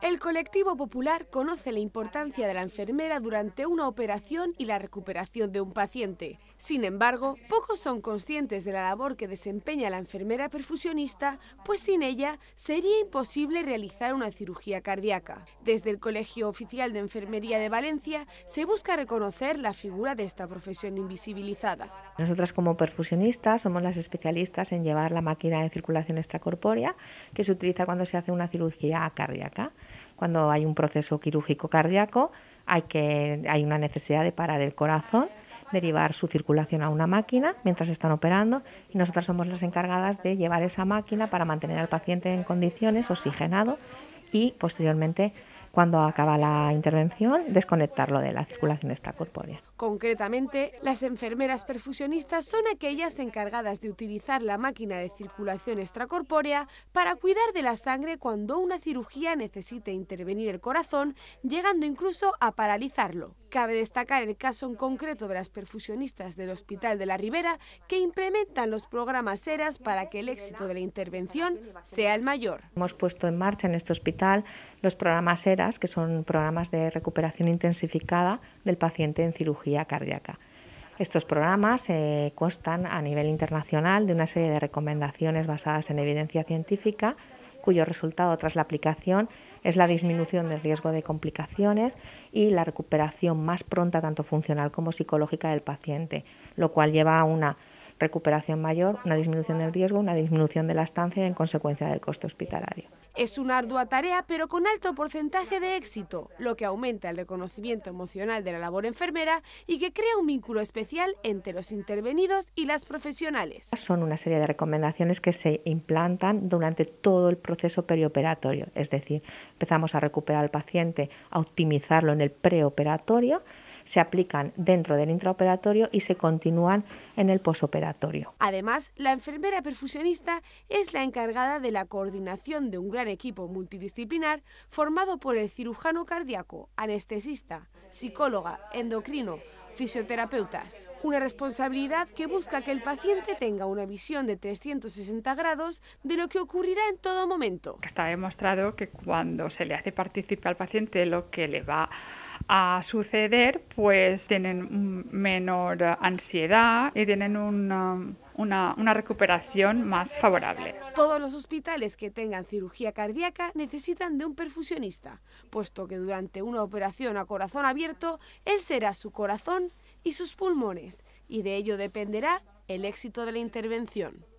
El colectivo popular conoce la importancia de la enfermera durante una operación y la recuperación de un paciente. Sin embargo, pocos son conscientes de la labor que desempeña la enfermera perfusionista, pues sin ella sería imposible realizar una cirugía cardíaca. Desde el Colegio Oficial de Enfermería de Valencia se busca reconocer la figura de esta profesión invisibilizada. Nosotras como perfusionistas somos las especialistas en llevar la máquina de circulación extracorpórea que se utiliza cuando se hace una cirugía cardíaca cuando hay un proceso quirúrgico cardíaco, hay, que, hay una necesidad de parar el corazón, derivar su circulación a una máquina mientras están operando y nosotras somos las encargadas de llevar esa máquina para mantener al paciente en condiciones, oxigenado y posteriormente, cuando acaba la intervención, desconectarlo de la circulación extracorpórea. Concretamente, las enfermeras perfusionistas son aquellas encargadas de utilizar la máquina de circulación extracorpórea para cuidar de la sangre cuando una cirugía necesite intervenir el corazón, llegando incluso a paralizarlo. Cabe destacar el caso en concreto de las perfusionistas del Hospital de la Ribera que implementan los programas ERAS para que el éxito de la intervención sea el mayor. Hemos puesto en marcha en este hospital los programas ERAS, que son programas de recuperación intensificada del paciente en cirugía cardíaca. Estos programas eh, constan a nivel internacional de una serie de recomendaciones basadas en evidencia científica, cuyo resultado tras la aplicación es la disminución del riesgo de complicaciones y la recuperación más pronta, tanto funcional como psicológica, del paciente, lo cual lleva a una recuperación mayor, una disminución del riesgo, una disminución de la estancia y en consecuencia del coste hospitalario. Es una ardua tarea pero con alto porcentaje de éxito, lo que aumenta el reconocimiento emocional de la labor enfermera y que crea un vínculo especial entre los intervenidos y las profesionales. Son una serie de recomendaciones que se implantan durante todo el proceso perioperatorio, es decir, empezamos a recuperar al paciente, a optimizarlo en el preoperatorio, se aplican dentro del intraoperatorio y se continúan en el posoperatorio. Además, la enfermera perfusionista es la encargada de la coordinación de un gran equipo multidisciplinar formado por el cirujano cardíaco, anestesista, psicóloga, endocrino, fisioterapeutas. Una responsabilidad que busca que el paciente tenga una visión de 360 grados de lo que ocurrirá en todo momento. Está demostrado que cuando se le hace partícipe al paciente lo que le va a a suceder, pues tienen menor ansiedad y tienen una, una, recuperación más favorable. Todos los hospitales que tengan cirugía cardíaca necesitan de un perfusionista, puesto que durante una operación a corazón abierto, él será su corazón y sus pulmones, y de ello dependerá el éxito de la intervención.